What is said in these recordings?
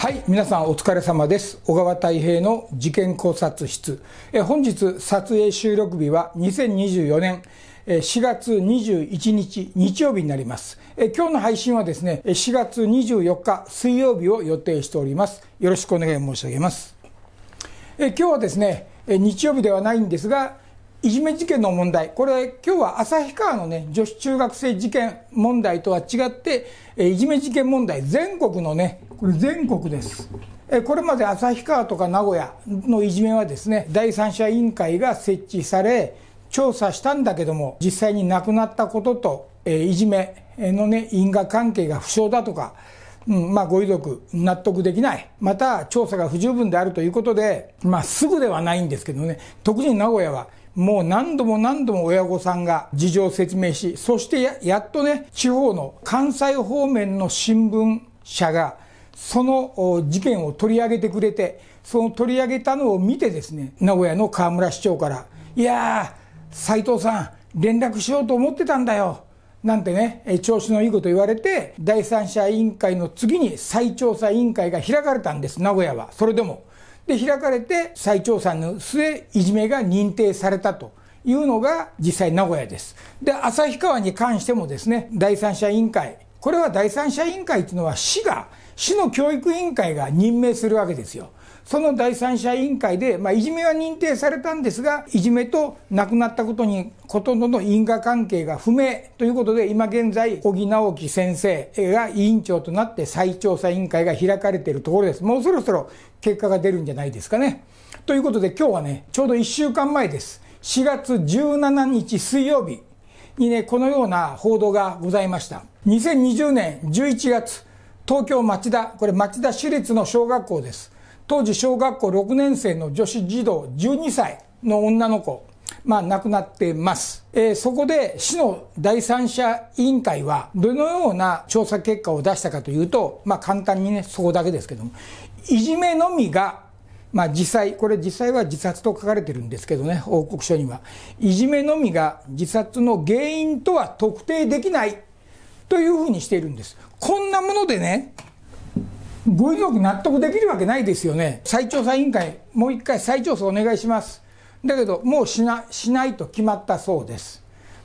はい皆さんお疲れ様です小川太平の事件考察室え本日撮影収録日は2024年4月21日日曜日になりますえ今日の配信はですね4月24日水曜日を予定しておりますよろしくお願い申し上げますえ今日はですね日曜日ではないんですがいじめ事件の問題、これ、今日は旭川のね、女子中学生事件問題とは違って、えいじめ事件問題、全国のね、これ全国です。えこれまで旭川とか名古屋のいじめはですね、第三者委員会が設置され、調査したんだけども、実際に亡くなったことと、えいじめのね、因果関係が不詳だとか、うん、まあ、ご遺族、納得できない、また調査が不十分であるということで、まあ、すぐではないんですけどね、特に名古屋は、もう何度も何度も親御さんが事情を説明し、そしてやっとね、地方の関西方面の新聞社が、その事件を取り上げてくれて、その取り上げたのを見てですね、名古屋の河村市長から、いやー、斎藤さん、連絡しようと思ってたんだよ。なんてね、調子のいいこと言われて、第三者委員会の次に再調査委員会が開かれたんです、名古屋は。それでも。で開かれて再調査の末いじめが認定されたというのが実際名古屋ですで旭川に関してもですね第三者委員会これは第三者委員会というのは市が市の教育委員会が任命するわけですよその第三者委員会で、まあ、いじめは認定されたんですが、いじめと亡くなったことに、ことの因果関係が不明ということで、今現在、小木直樹先生が委員長となって再調査委員会が開かれているところです。もうそろそろ結果が出るんじゃないですかね。ということで、今日はね、ちょうど1週間前です。4月17日水曜日にね、このような報道がございました。2020年11月、東京町田、これ町田市立の小学校です。当時小学校6年生の女子児童12歳の女の子、まあ、亡くなってます、えー、そこで市の第三者委員会はどのような調査結果を出したかというと、まあ、簡単にねそこだけですけどもいじめのみが、まあ、実際これ実際は自殺と書かれてるんですけどね報告書にはいじめのみが自殺の原因とは特定できないというふうにしているんですこんなものでねご遺族納得できるわけないですよね、再調査委員会、もう一回再調査お願いします、だけど、もうしなしないと決まったそうです。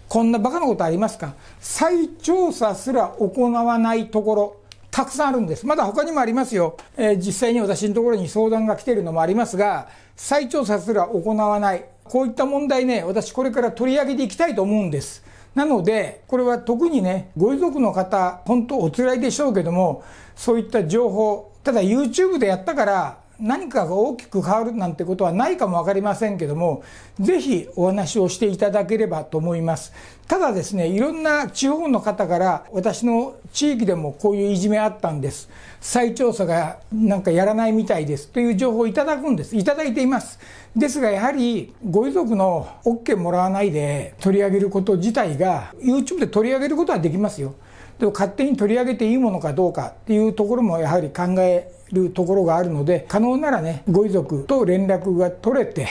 こんなバカなことありますか再調査すら行わないところ、たくさんあるんです。まだ他にもありますよ。えー、実際に私のところに相談が来ているのもありますが、再調査すら行わない。こういった問題ね、私これから取り上げていきたいと思うんです。なので、これは特にね、ご遺族の方、本当お辛いでしょうけども、そういった情報、ただ YouTube でやったから、何かが大きく変わるなんてことはないかも分かりませんけどもぜひお話をしていただければと思いますただですねいろんな地方の方から私の地域でもこういういじめあったんです再調査がなんかやらないみたいですという情報をいただくんですいただいていますですがやはりご遺族の OK もらわないで取り上げること自体が YouTube で取り上げることはできますよでも勝手に取り上げていいものかどうかっていうところもやはり考えるところがあるので可能ならねご遺族と連絡が取れて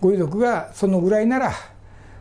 ご遺族がそのぐらいなら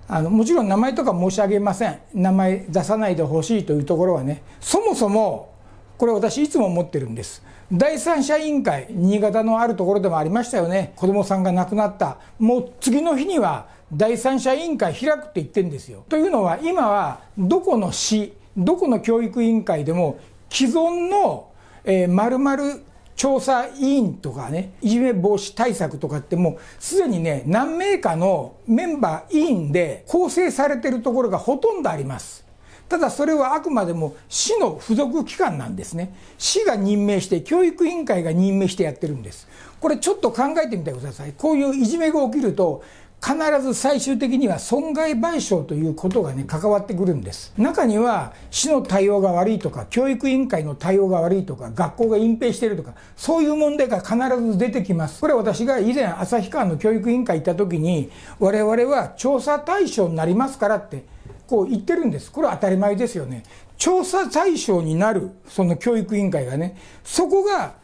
あのもちろん名前とか申し上げません名前出さないでほしいというところはねそもそもこれ私いつも思ってるんです第三者委員会新潟のあるところでもありましたよね子供さんが亡くなったもう次の日には第三者委員会開くって言ってるんですよというのは今はどこの市どこの教育委員会でも既存の、えー、丸々調査委員とかね、いじめ防止対策とかってもうすでにね、何名かのメンバー委員で構成されてるところがほとんどあります。ただそれはあくまでも市の付属機関なんですね。市が任命して、教育委員会が任命してやってるんです。これちょっと考えてみてください。こういういじめが起きると、必ず最終的には損害賠償ということがね関わってくるんです中には市の対応が悪いとか教育委員会の対応が悪いとか学校が隠蔽してるとかそういう問題が必ず出てきますこれ私が以前旭川の教育委員会行った時に我々は調査対象になりますからってこう言ってるんですこれは当たり前ですよね調査対象になるその教育委員会がねそこが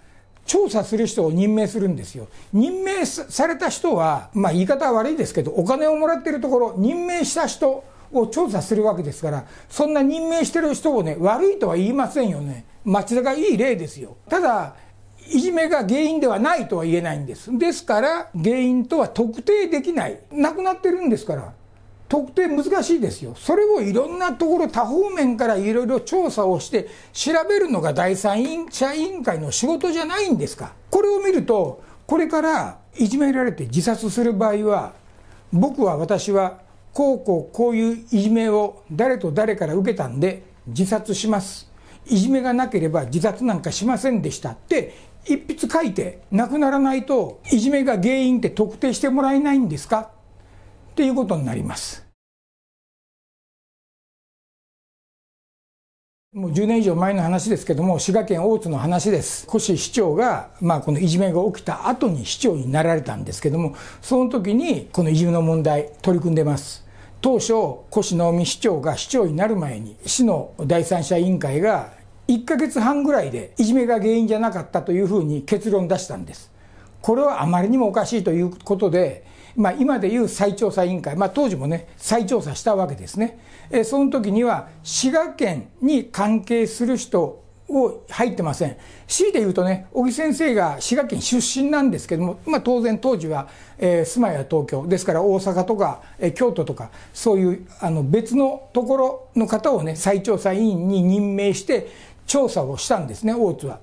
調査する人を任命するんですよ。任命された人は、まあ、言い方は悪いですけど、お金をもらってるところ、任命した人を調査するわけですから、そんな任命してる人をね、悪いとは言いませんよね。町田がいい例ですよ。ただ、いじめが原因ではないとは言えないんです。ですから、原因とは特定できない。亡くなってるんですから。特定難しいですよそれをいろんなところ多方面からいろいろ調査をして調べるのが第三者委員会の仕事じゃないんですかこれを見るとこれからいじめられて自殺する場合は僕は私はこうこうこういういじめを誰と誰から受けたんで自殺しますいじめがなければ自殺なんかしませんでしたって一筆書いてなくならないといじめが原因って特定してもらえないんですかということになります。もう10年以上前の話ですけども、滋賀県大津の話です。越市長が、まあ、このいじめが起きた後に市長になられたんですけども、その時にこのいじめの問題取り組んでます。当初、越直美市長が市長になる前に、市の第三者委員会が1ヶ月半ぐらいでいじめが原因じゃなかったというふうに結論出したんです。これはあまりにもおかしいということで、まあ、今でいう再調査委員会、まあ、当時もね、再調査したわけですね、えその時には滋賀県に関係する人を入ってません、強いて言うとね、小木先生が滋賀県出身なんですけども、まあ、当然、当時は、えー、住まいは東京、ですから大阪とか、えー、京都とか、そういうあの別のところの方をね、再調査委員に任命して、調査をしたんですね、大津は。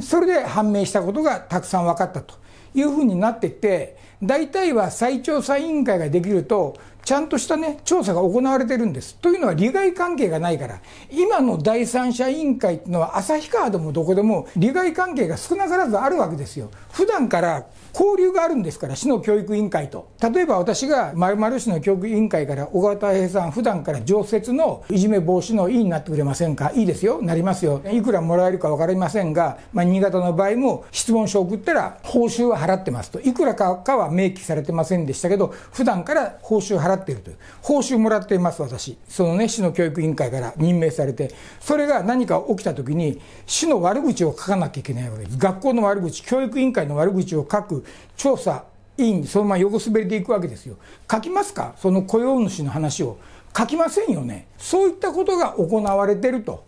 それで判明したことがたくさん分かったと。いうふうになってて、大体は最長裁委員会ができると、ちゃんとした、ね、調査が行われてるんです。というのは利害関係がないから、今の第三者委員会というのは、旭川でもどこでも利害関係が少なからずあるわけですよ。普段から交流があるんですから、市の教育委員会と。例えば私が丸々市の教育委員会から、小川太平さん、普段から常設のいじめ防止の委員になってくれませんか、いいですよ、なりますよ、いくらもらえるか分かりませんが、まあ、新潟の場合も質問書を送ったら、報酬は払ってますと、いくらかは明記されてませんでしたけど、普段から報酬払ってっているという、報酬もらっています、私、そのね、市の教育委員会から任命されて、それが何か起きたときに、市の悪口を書かなきゃいけないわけです、学校の悪口、教育委員会の悪口を書く調査委員に、そのまま横滑りでいくわけですよ、書きますか、その雇用主の話を、書きませんよね、そういったことが行われていると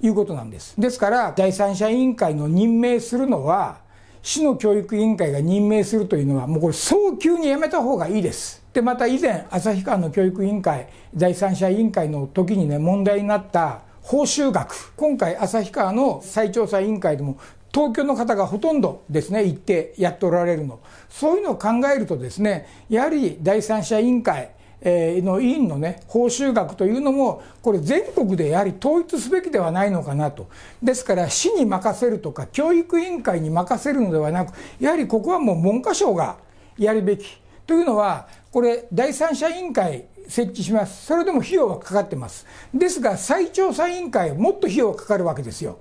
いうことなんです。ですから第三者委員会の任命するのは市の教育委員会が任命するというのは、もうこれ、早急にやめたほうがいいです。でまた以前旭川の教育委員会第三者委員会の時にね問題になった報酬額今回旭川の再調査委員会でも東京の方がほとんどですね行ってやっておられるのそういうのを考えるとですねやはり第三者委員会の委員のね報酬額というのもこれ全国でやはり統一すべきではないのかなとですから市に任せるとか教育委員会に任せるのではなくやはりここはもう文科省がやるべきというのは、これ、第三者委員会設置します、それでも費用はかかってます、ですが、再調査委員会、もっと費用がかかるわけですよ、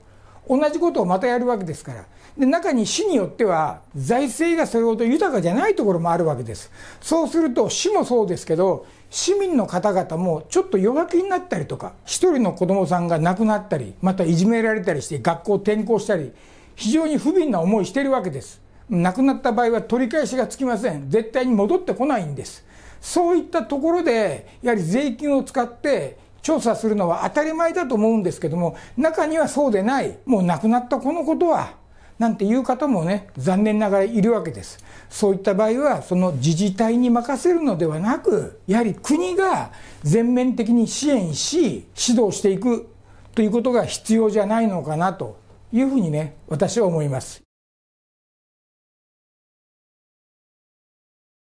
同じことをまたやるわけですから、で中に市によっては、財政がそれほど豊かじゃないところもあるわけです、そうすると、市もそうですけど、市民の方々もちょっと弱気になったりとか、一人の子どもさんが亡くなったり、またいじめられたりして、学校転校したり、非常に不憫な思いしてるわけです。亡くなった場合は取り返しがつきません。絶対に戻ってこないんです。そういったところで、やはり税金を使って調査するのは当たり前だと思うんですけども、中にはそうでない、もう亡くなった子のことは、なんていう方もね、残念ながらいるわけです。そういった場合は、その自治体に任せるのではなく、やはり国が全面的に支援し、指導していくということが必要じゃないのかなというふうにね、私は思います。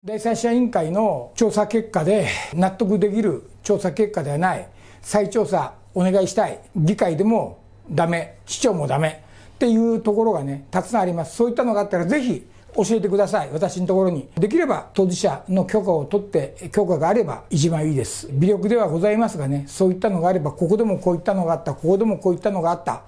第三者委員会の調査結果で納得できる調査結果ではない再調査お願いしたい議会でもダメ市長もダメっていうところがねたくさんありますそういったのがあったらぜひ教えてください私のところにできれば当事者の許可を取って許可があれば一番いいです微力ではございますがねそういったのがあればここでもこういったのがあったここでもこういったのがあったっ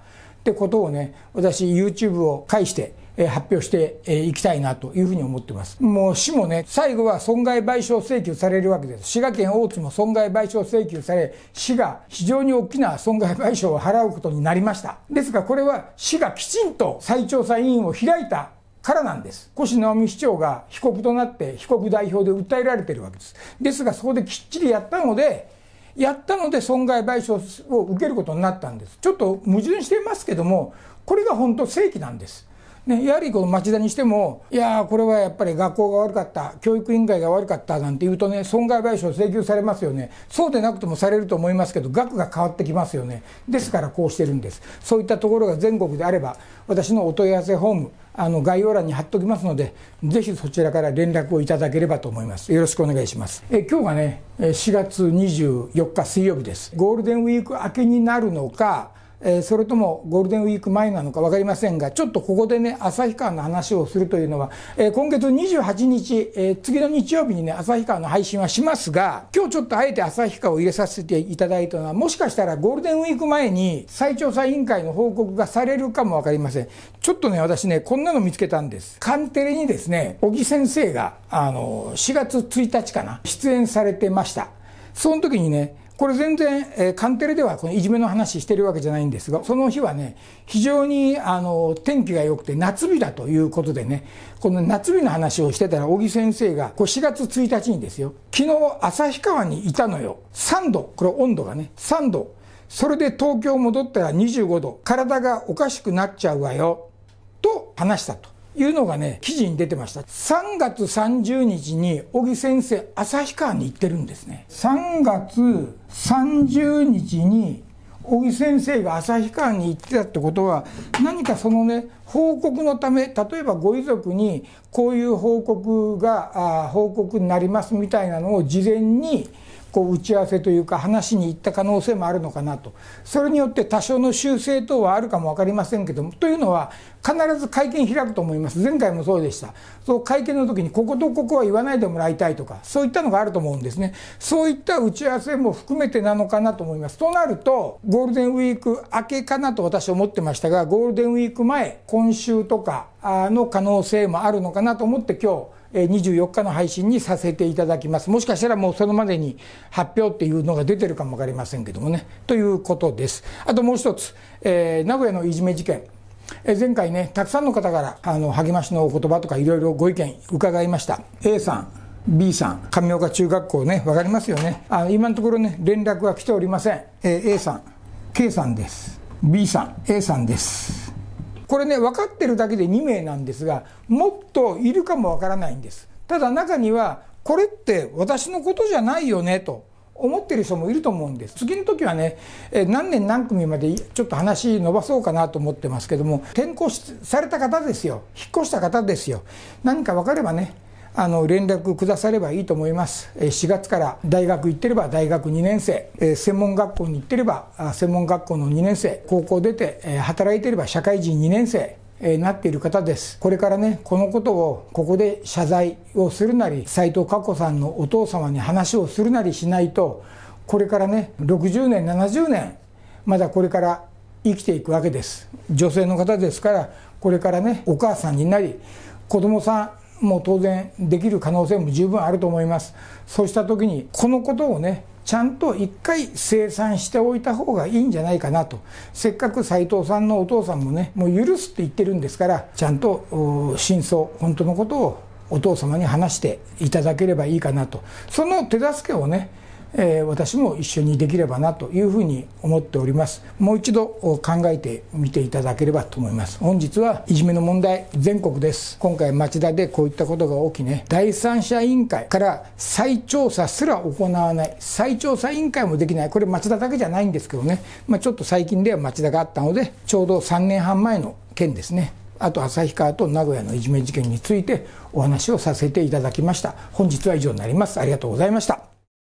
てことをね私 YouTube を介して発表していきたいなというふうに思ってます。もう市もね、最後は損害賠償請求されるわけです。滋賀県大津も損害賠償請求され、市が非常に大きな損害賠償を払うことになりました。ですがこれは市がきちんと再調査委員を開いたからなんです。越直美市長が被告となって被告代表で訴えられてるわけです。ですがそこできっちりやったので、やったので損害賠償を受けることになったんです。ちょっと矛盾してますけども、これが本当正規なんです。ね、やはりこの町田にしても、いやこれはやっぱり学校が悪かった、教育委員会が悪かったなんて言うとね、損害賠償請求されますよね、そうでなくてもされると思いますけど、額が変わってきますよね、ですからこうしてるんです、そういったところが全国であれば、私のお問い合わせフォーム、あの概要欄に貼っておきますので、ぜひそちらから連絡をいただければと思います。よろしくお願いします。え今日がね、4月24日水曜日です。ゴールデンウィーク明けになるのか、えそれともゴールデンウィーク前なのか分かりませんがちょっとここでね旭川の話をするというのは、え今月28日、え次の日曜日にね旭川の配信はしますが今日ちょっとあえて旭川を入れさせていただいたのはもしかしたらゴールデンウィーク前に再調査委員会の報告がされるかも分かりませんちょっとね私ねこんなの見つけたんですカンテレにですね小木先生があの4月1日かな出演されてましたその時にねこれ全然、えー、カンテレではこのいじめの話してるわけじゃないんですが、その日はね、非常にあの天気が良くて夏日だということでね、この夏日の話をしてたら、小木先生が、こう4月1日にですよ、昨日旭川にいたのよ。3度、これ温度がね、3度。それで東京戻ったら25度。体がおかしくなっちゃうわよ。と話したと。いうのがね、記事に出てました。3月30日に、小木先生、旭川に行ってるんですね。3月30日に小木先生が旭川に行ってたってことは何かそのね報告のため例えばご遺族にこういう報告があ報告になりますみたいなのを事前にこう打ち合わせというか話に行った可能性もあるのかなとそれによって多少の修正等はあるかも分かりませんけどもというのは必ず会見開くと思います前回もそうでしたそう会見の時にこことここは言わないでもらいたいとかそういったのがあると思うんですねそういった打ち合わせも含めてなのかなと思いますとなるとゴールデンウィーク明けかなと私は思ってましたがゴールデンウィーク前今週とかの可能性もあるのかなと思って今日24日の配信にさせていただきます。もしかしたらもうそのまでに発表っていうのが出てるかもわかりませんけどもね。ということです。あともう一つ、えー、名古屋のいじめ事件。前回ね、たくさんの方からあの励ましのお言葉とかいろいろご意見伺いました。A さん、B さん、上岡中学校ね、わかりますよね。あ今のところね、連絡は来ておりません。えー、A さん、K さんです。B さん、A さんです。これね、分かってるだけで2名なんですが、もっといるかもわからないんです。ただ中には、これって私のことじゃないよねと思ってる人もいると思うんです次の時はね何年何組までちょっと話伸ばそうかなと思ってますけども転校された方ですよ引っ越した方ですよ何か分かればねあの連絡くださればいいと思います4月から大学行ってれば大学2年生専門学校に行ってれば専門学校の2年生高校出て働いてれば社会人2年生なっている方ですこれからねこのことをここで謝罪をするなり斎藤佳子さんのお父様に話をするなりしないとこれからね60年70年まだこれから生きていくわけです女性の方ですからこれからねお母さんになり子供さんも当然できる可能性も十分あると思いますそうした時にこのことをねちゃんと一回清算しておいた方がいいんじゃないかなとせっかく斎藤さんのお父さんもねもう許すって言ってるんですからちゃんと真相本当のことをお父様に話していただければいいかなとその手助けをねえー、私も一緒にできればなというふうに思っておりますもう一度考えてみていただければと思います本日はいじめの問題全国です今回町田でこういったことが起きね第三者委員会から再調査すら行わない再調査委員会もできないこれ町田だけじゃないんですけどね、まあ、ちょっと最近では町田があったのでちょうど3年半前の件ですねあと旭川と名古屋のいじめ事件についてお話をさせていただきました本日は以上になりますありがとうございました